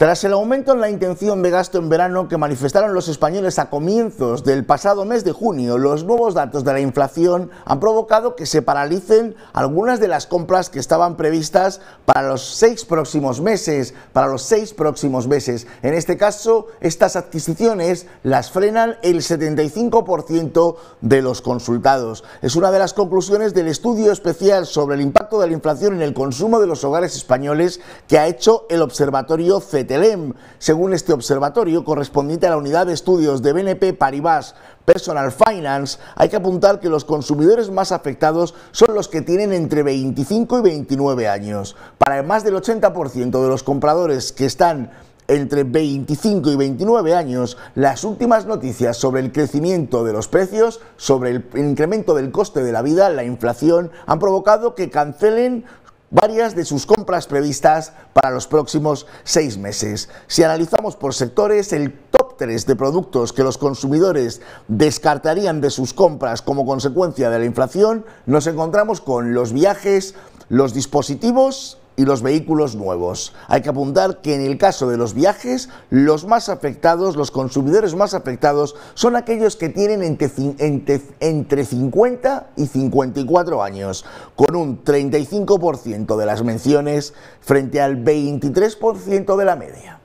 Tras el aumento en la intención de gasto en verano que manifestaron los españoles a comienzos del pasado mes de junio, los nuevos datos de la inflación han provocado que se paralicen algunas de las compras que estaban previstas para los seis próximos meses. Para los seis próximos meses. En este caso, estas adquisiciones las frenan el 75% de los consultados. Es una de las conclusiones del estudio especial sobre el impacto de la inflación en el consumo de los hogares españoles que ha hecho el Observatorio CET según este observatorio correspondiente a la unidad de estudios de BNP Paribas Personal Finance, hay que apuntar que los consumidores más afectados son los que tienen entre 25 y 29 años. Para más del 80% de los compradores que están entre 25 y 29 años, las últimas noticias sobre el crecimiento de los precios, sobre el incremento del coste de la vida, la inflación, han provocado que cancelen varias de sus compras previstas para los próximos seis meses. Si analizamos por sectores, el top 3 de productos que los consumidores descartarían de sus compras como consecuencia de la inflación, nos encontramos con los viajes, los dispositivos y los vehículos nuevos. Hay que apuntar que en el caso de los viajes, los más afectados, los consumidores más afectados, son aquellos que tienen entre, entre, entre 50 y 54 años, con un 35% de las menciones frente al 23% de la media.